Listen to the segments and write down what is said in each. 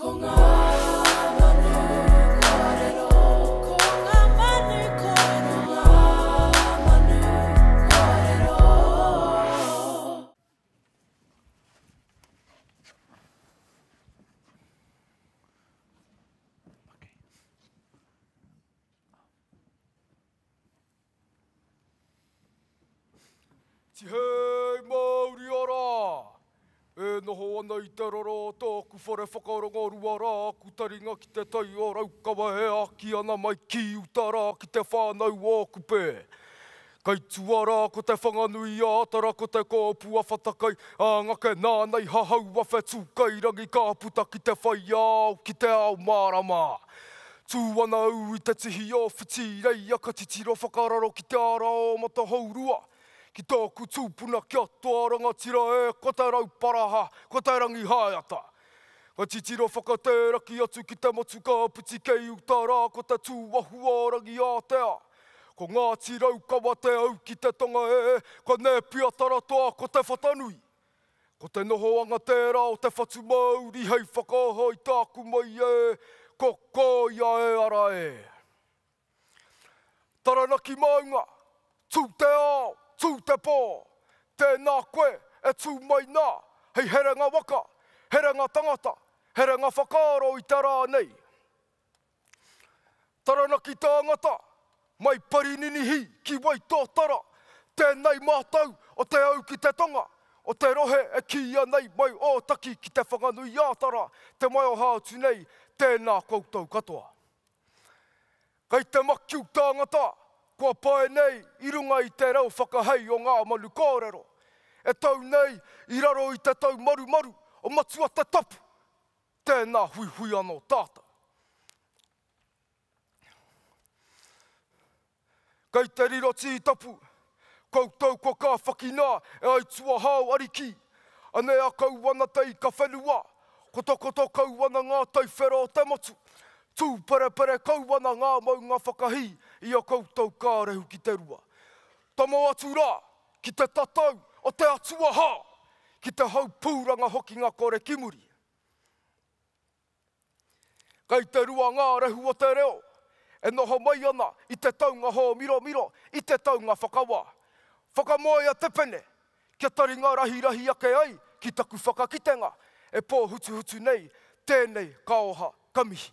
콩아 noho ana i te roro o tōku whare whakarongo rua rā ku taringa ki te tai o raukawa he aki ana mai ki utara ki te whānau o kupe. Kai Kei tuara ko te whanganui ātara ko te kōpu a whatakai a ngake nānei hahau a whetū kei rangi kā puta ki te whai au ki te au mārama. Tūwana au i te tihi o whiti rei a ka titiro whakararo ki te ara o mata haurua. Kei ki tōku tūpuna kia tōra ngā tira e, ko te rau paraha, ko te rangi hāiata. Ko ti tiro whakatera ki atu ki te motu ka puti kei utara, ko te tū wahu ārangi ātea. Ko ngā tira ukawa te au ki te tonga e, ko nē pia taratoa ko te whatanui. Ko te noho anga tērā o te whatu mauri, hei whakahoi tāku mai e, ko kōia e ara e. Taranaki maunga, tū te tū te pō, tēnā koe e tū mai nā, hei herenga waka, herenga tangata, herenga whakaaro i te rā nei. Tarana ki tāngata, mai parinini hi ki wai tō tara, tēnei mātau o te au ki te tonga, o te rohe e ki nei mai o taki ki te whanganui ātara, te mai o hātu nei, tēnā koutou katoa. Kei te makiu tāngata, tāngata, Ko pae nei i runga i te reo whakahei o ngā malu kōrero. E tau nei i raro i te tau maru maru o matua te tapu. Tēnā hui hui anō tātou. Kei te riro tī tapu, koutou kua kā whakinā e ai tua hao ariki. Ane a kau wana te i ka whenua, koto koto kau wana ngā tai whero o te motu. Tū pere pere kau wana ngā maunga whakahii, i o koutou kārehu ki te rua. Tomo atu rā, ki te tatau o te atua hā, ki te hau pūranga hoki ngā kore ki muri. Kei te rua ngā rehu o te reo, e noho mai ana i te taunga hō miro miro, i te taunga whakawā. Whakamoia te pene, kia tari ngā rahi rahi ake ai, ki taku whakakitenga, e pō hutu hutu nei, tēnei kaoha kamihi.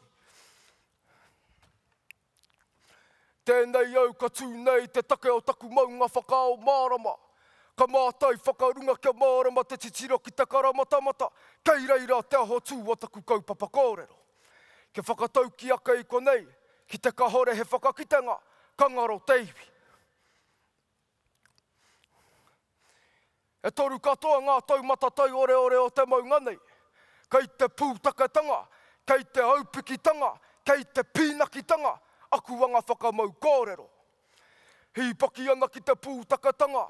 Tēnei au ka tūnei te take o taku maunga o mārama. Ka mātai whakarunga kia mārama te titiro ki te karamatamata. Kei reira te aho tū o taku kaupapa kōrero. Ke whakatau ki ake i konei, ki te kahore he whakakitanga, ka ngaro teiwi. E toru katoa ngā taumata tai ore ore o te maunganei. Kei te pūtaketanga, kei te aupikitanga, kei te pīnakitanga, akuanga whakamau kōrero. Hi paki ana ki te pūtakatanga,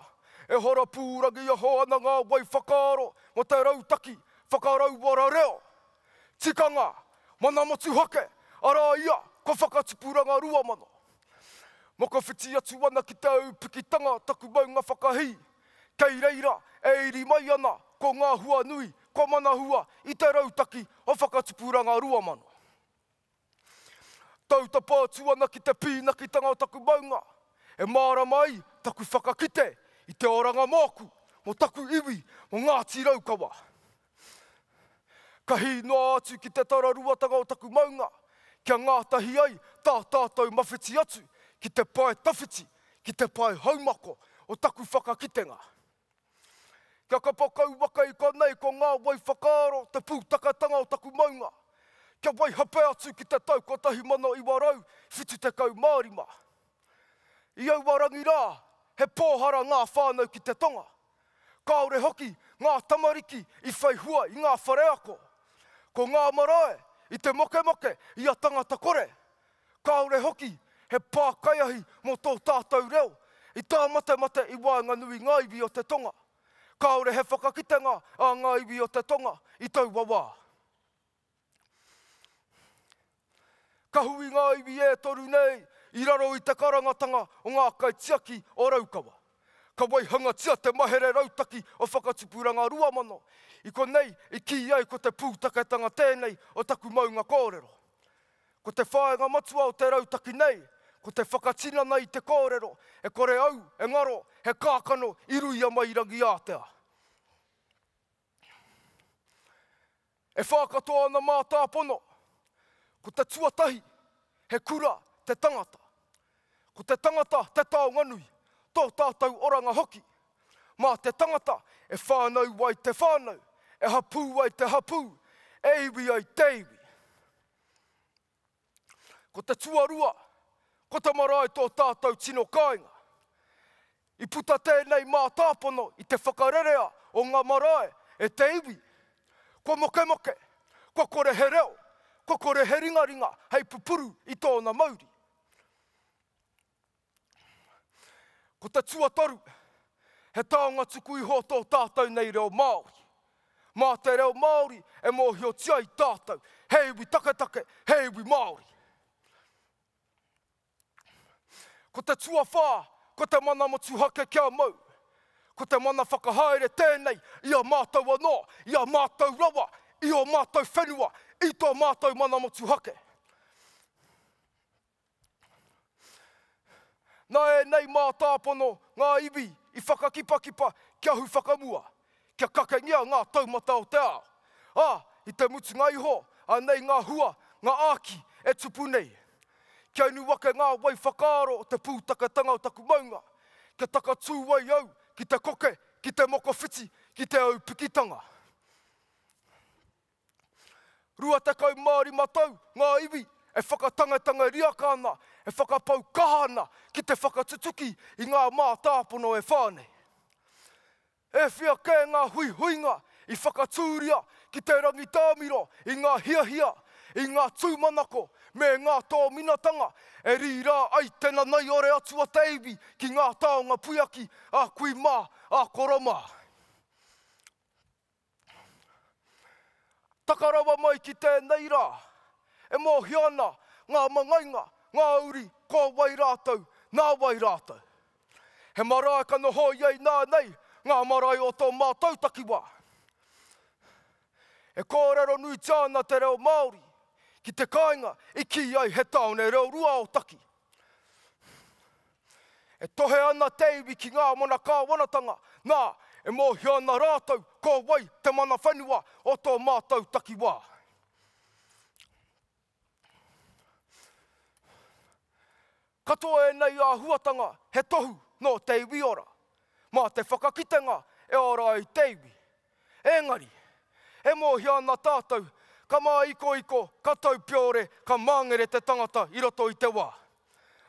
e hora pūragi a hoana ngā wai whakaro, mo te rautaki, whakarau wara reo. Tikanga, mana motu hake, ara ia, ko whakatupuranga rua mana. Moko whiti atu ana ki te au pikitanga, taku maunga whakahi, kei reira, e iri mai ana, ko ngā hua nui, ko mana hua, i te rautaki, o whakatupuranga rua mana. Tau ta pātu ana ki te pīna ki tanga taku maunga. E māra mai, taku whakakite, i te oranga māku, mo taku iwi, mo Ngāti Raukawa. Kahi noa atu ki te tararua tanga o taku maunga, kia ngātahi ai, tā tātou mawhiti atu, ki te pae tawhiti, ki te pae haumako, o taku whakakitenga. Kia kapa waka i konei, ko ngā wai whakaaro, te pūtaka tanga o taku maunga, Kia wai hape atu ki te tau kotahi mana i warau, whitu te kau mārima. I au warangi rā, he pōhara ngā whānau ki te tonga. Kaore hoki, ngā tamariki i whai hua i ngā whareako. Ko ngā marae, i te moke moke, i a tangata kore. Kaore hoki, he pākaiahi mō tō tātou reo, i tā mate mate i wāenga nui ngā iwi o te tonga. Kaore he whakakitenga a ngā iwi o te tonga, i tau wawaa. ka hui ngā iwi e toru nei, i raro i te karangatanga o ngā kai tiaki o raukawa. Ka waihanga tia te mahere rautaki o whakatipuranga ruamano, i ko nei i ki ai ko te pūtaketanga tēnei o taku maunga kōrero. Ko te whāenga matua o te rautaki nei, ko te whakatina nei te kōrero, e kore au, e ngaro, he kākano i rui a mairangi ātea. E whākatoa ana mā Ko te tuatahi, he kura te tangata. Ko te tangata te tau nganui, tō tātou oranga hoki. Mā te tangata e whānau wai te whānau, e hapū wai te hapū, e iwi ai te iwi. Ko te tuarua, ko te marae tō tātou tino kāinga. I puta tēnei mā tāpono i te whakarerea o ngā marae e te iwi. Kua moke moke, kua kore he reo, kokore he ringa ringa, hei pupuru i na mauri. Ko te tua toru, he tāonga tuku i ho tō tātou nei reo Māori. Mā te reo Māori e mōhi o tia i tātou, hei wi take take, hei wi Māori. Ko te tua whā, ko te mana motu hake kia mau, ko te mana whakahaere tēnei, i a mātou anō, i a mātou rawa, i a mātou whenua, i tō mātou mana motu hake. Nā e nei mā tāpono ngā ibi i whakakipakipa kia hu whakamua, kia kakengia ngā taumata o te ao. Ā, i te mutu ngā iho, a nei ngā hua, ngā āki e tupu nei. Kia inu wake ngā wai whakaaro te pūtaka tanga o taku maunga, kia taka wai au ki te koke, ki te mokofiti, ki te au pikitanga. Kia rua te kau Māori matau, ngā iwi, e whakatangatanga riakana, e whakapau kahana ki te whakatutuki i ngā mā tāpono e whāne. E whia kē ngā hui huinga i whakatūria ki te rangi tāmiro i ngā hiahia, i ngā tūmanako me ngā tō minatanga e rī rā ai tēnā nei ore atua teibi ki ngā tāonga puiaki a kui mā a koromaa. takarawa mai ki tēnei rā. E mō hiona, ngā mangainga, ngā uri, kō wai rātou, nā wai rātou. He marae ka noho iei nā nei, ngā marae o tō mātou takiwā. E kōrero nui tāna te reo Māori, ki te kāinga i ki ai he taone reo rua o taki. E tohe ana teiwi ki ngā mona kāwanatanga, nā, e mō hio nā rātou, ko wai te mana whanua o tō mātou takiwā. Katoa e nei a huatanga he tohu no te iwi ora. Mā te whakakitenga e ora i te iwi. Engari, e mō hi ana tātou, ka mā iko iko, ka tau piore, ka māngere te tangata i roto i te wā.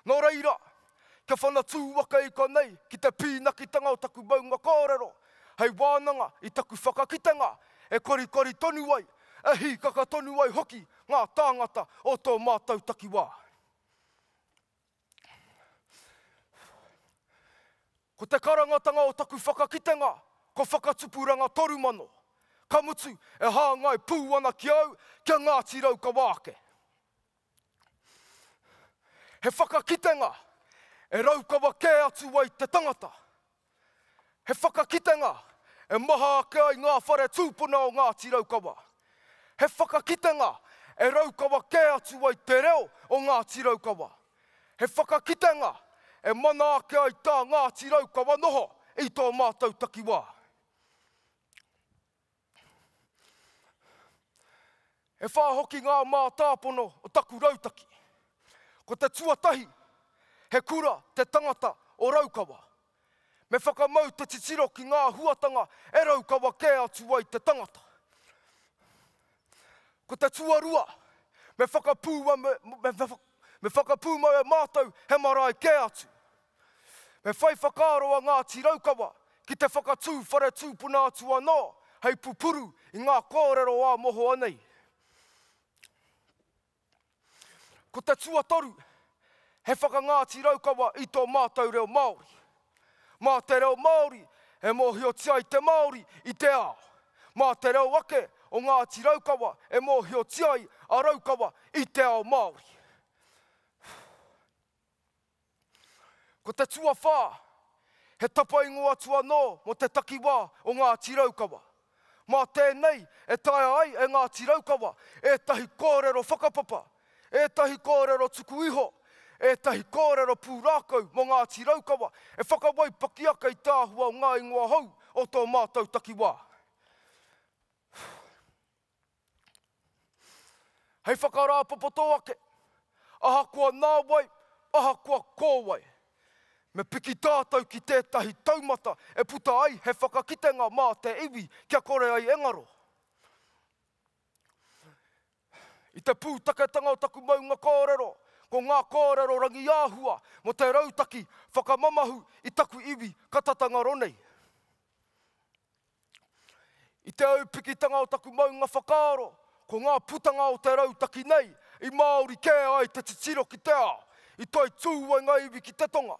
Nō reira, ka whana tū waka i ka nei, ki te pīnaki tanga o taku maunga kōrero, hei wānanga i taku whakakitanga, e kori kori tonu wai, e hi kaka tonu wai hoki, ngā tāngata o tō mātau takiwā. Ko te karangatanga o taku whakakitanga, ko whakatupuranga toru mano. Ka mutu e hāngai pūwana ki au, kia Ngāti Rau ka wāke. He whakakitanga e rau ka wakea atu wai te tangata. He whakakitanga e maha ake ai ngā whare tūpuna o Ngāti Raukawa. He whakakitanga e Raukawa kē atu ai te reo o Ngāti Raukawa. He whakakitanga e mana ake ai tā Ngāti Raukawa noho i tō mātou takiwā. E whā hoki ngā mā tāpono o taku rautaki. Ko te tuatahi, he kura te tangata o Raukawa. Me whakamau te titiro ki ngā huatanga e rau ka wake atu ai te tangata. Ko te tuarua, me whakapūma me, me, me, whakapū e mātou he marae kē atu. Me whai whakāroa ngā tiraukawa ki te whakatū whare tūpuna atu anō hei pupuru i ngā kōrero a moho anei. Ko te tuatoru, he whakangāti raukawa i tō mātou reo Māori. Mā te reo Māori, e mōhio tia i te Māori, i te ao. Mā te reo ake, o Ngāti Raukawa, e mōhio tia i a Raukawa, i te ao Māori. Ko te tua whā, he tapa i ngua tua nō mo te takiwā o Ngāti Raukawa. Mā nei, e taia ai e Ngāti Raukawa, e tahi kōrero whakapapa, e tahi kōrero tuku iho, e tahi kōrero tuku iho, e tahi kōrero pūrākau mō ngā tiraukawa, e whakawai pakiaka i tāhua o ngā ingoa hau o tō mātou takiwā. Hei whakarā popoto ake, aha kua nā wai, aha kua kō wai. Me piki tātou ki tētahi taumata e puta ai he whakakitenga mā te iwi kia kore ai engaro. I te pū taketanga o taku maunga kōrero, ko ngā kōrero rangi āhua mo te rautaki whakamamahu i taku iwi katatanga ronei. I te au o taku maunga whakaro, ko ngā putanga o te rautaki nei, i Māori kē ai te titiro ki te ao, i toi tūwai ngā iwi ki te tonga.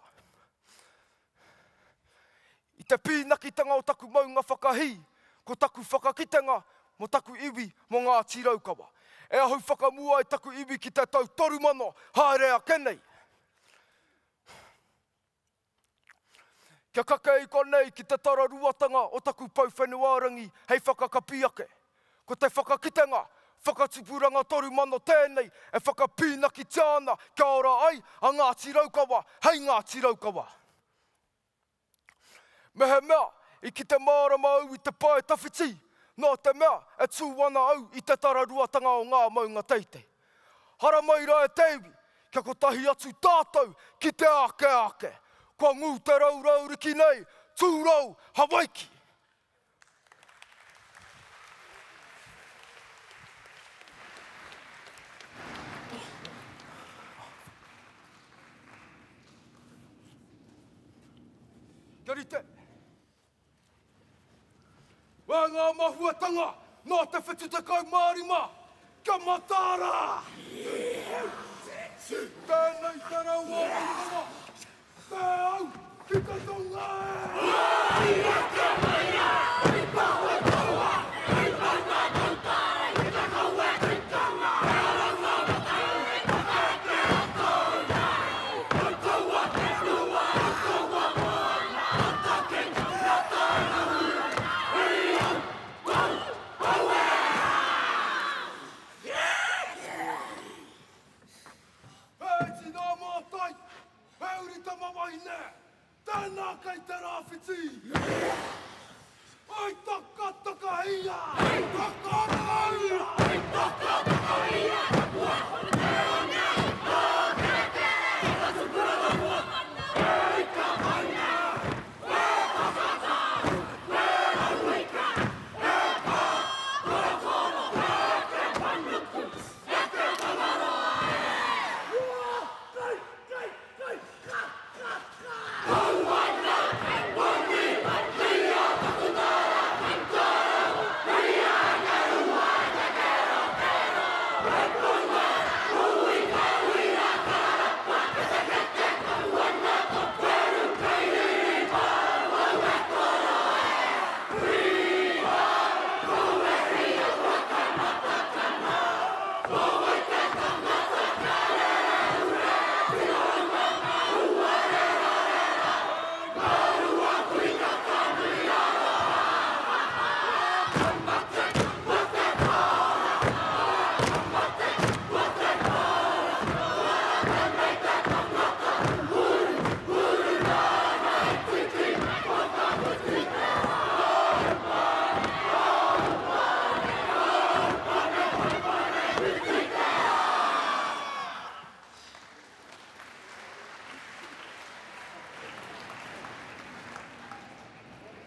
I te pīnakitanga o taku maunga whakahi, ko taku whakakitanga mo taku iwi mo ngā kawa e ahu whakamua e taku iwi ki te tau toru mano, haere a kenei. Kia kake i konei ki te tara ruatanga o taku pau whenuarangi, hei whakakapi ake. Ko te whakakitenga, whakatupuranga toru mano tēnei, e whakapina ki tāna, kia ora ai, a Ngāti Raukawa, hei Ngāti Raukawa. Mehe mea, i ki te mārama au i te pae tawhiti, Nō te mea, e tūwana au i te tararuatanga o ngā maunga teite. Hara mai rā e teimi, kia ko tahi atu tātou ki te ake ake. Kua ngū te rau rau riki nei, tūrau Hawaiki. Kia rite, Wā ngā mahua tanga, nā te whetu te kau māri mā, kia matāra! Tēnei tēnā wā mūtanga, tē au, ki tonga! Māi, māi, māi,